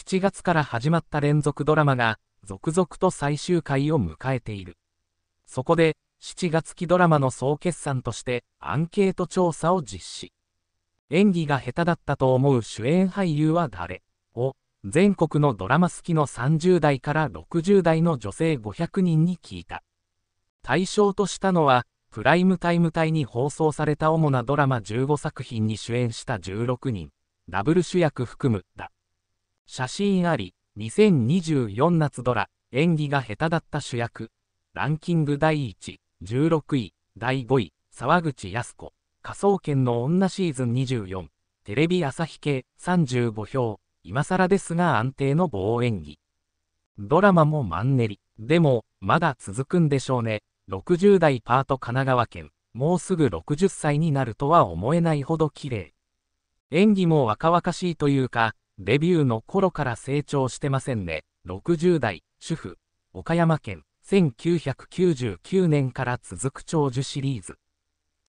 7月から始まった連続ドラマが、続々と最終回を迎えている。そこで、7月期ドラマの総決算として、アンケート調査を実施。演技が下手だったと思う主演俳優は誰を、全国のドラマ好きの30代から60代の女性500人に聞いた。対象としたのは、プライムタイム帯に放送された主なドラマ15作品に主演した16人、ダブル主役含むだ。写真あり、2024夏ドラ、演技が下手だった主役。ランキング第1、16位、第5位、沢口靖子。科捜研の女シーズン24、テレビ朝日系35票、今更ですが安定の棒演技。ドラマもマンネリ。でも、まだ続くんでしょうね。60代パート神奈川県。もうすぐ60歳になるとは思えないほど綺麗。演技も若々しいというか、デビューの頃から成長してませんね。60代、主婦、岡山県、1999年から続く長寿シリーズ。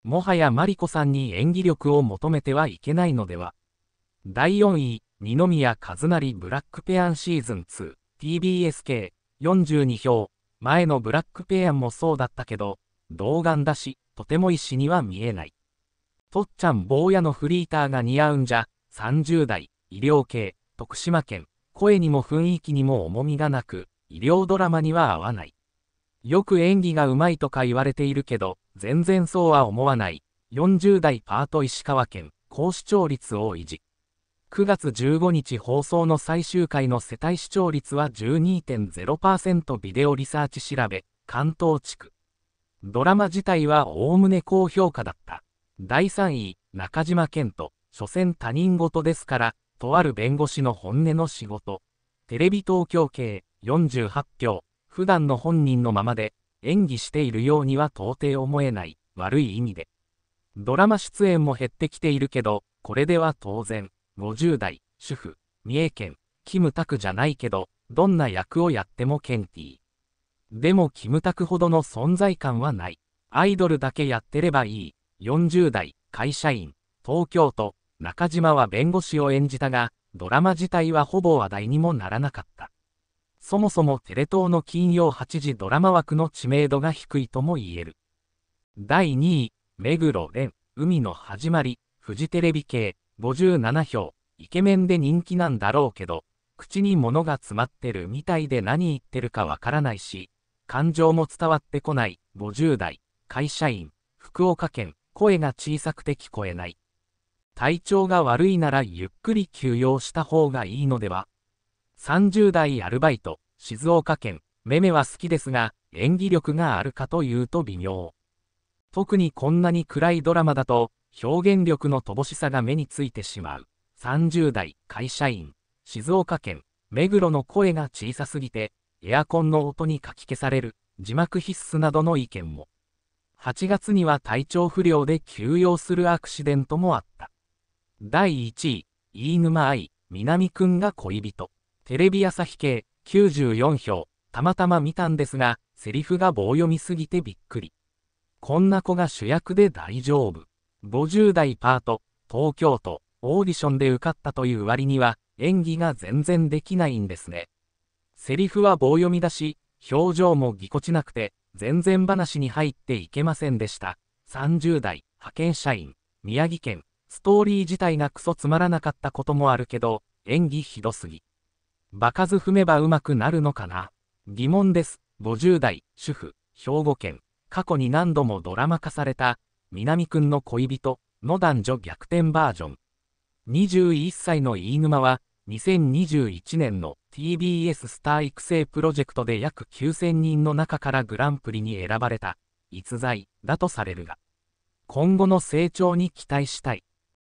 もはやマリコさんに演技力を求めてはいけないのでは。第4位、二宮和也ブラックペアンシーズン2、TBS 系、42票。前のブラックペアンもそうだったけど、童顔だし、とても石には見えない。とっちゃん坊やのフリーターが似合うんじゃ、30代、医療系、徳島県、声にも雰囲気にも重みがなく、医療ドラマには合わない。よく演技がうまいとか言われているけど、全然そうは思わない。40代パート石川県、高視聴率を維持。9月15日放送の最終回の世帯視聴率は12.0%ビデオリサーチ調べ、関東地区。ドラマ自体はおおむね高評価だった。第3位、中島健人、所詮他人事ですから、とある弁護士の本音の仕事。テレビ東京系48票。普段の本人のままで演技しているようには到底思えない悪い意味で。ドラマ出演も減ってきているけど、これでは当然、50代、主婦、三重県、キムタクじゃないけど、どんな役をやってもケンティー。でもキムタクほどの存在感はない。アイドルだけやってればいい。40代、会社員、東京都、中島は弁護士を演じたが、ドラマ自体はほぼ話題にもならなかった。そもそもテレ東の金曜8時ドラマ枠の知名度が低いとも言える。第2位、目黒蓮、海の始まり、フジテレビ系、57票、イケメンで人気なんだろうけど、口に物が詰まってるみたいで何言ってるかわからないし、感情も伝わってこない、50代、会社員、福岡県、声が小さくて聞こえない。体調が悪いならゆっくり休養した方がいいのでは ?30 代アルバイト、静岡県、めめは好きですが、演技力があるかというと微妙。特にこんなに暗いドラマだと、表現力の乏しさが目についてしまう。30代会社員、静岡県、目黒の声が小さすぎて、エアコンの音にかき消される、字幕必須などの意見も。8月には体調不良で休養するアクシデントもあった。第1位、飯沼愛、南くんが恋人。テレビ朝日系、94票。たまたま見たんですが、セリフが棒読みすぎてびっくり。こんな子が主役で大丈夫。50代パート、東京都、オーディションで受かったという割には、演技が全然できないんですね。セリフは棒読みだし、表情もぎこちなくて、全然話に入っていけませんでした。30代、派遣社員、宮城県、ストーリー自体がクソつまらなかったこともあるけど、演技ひどすぎ。場数踏めばうまくなるのかな疑問です。50代、主婦、兵庫県、過去に何度もドラマ化された、南くんの恋人の男女逆転バージョン。21歳の飯沼は、2021年の TBS スター育成プロジェクトで約9000人の中からグランプリに選ばれた、逸材だとされるが、今後の成長に期待したい。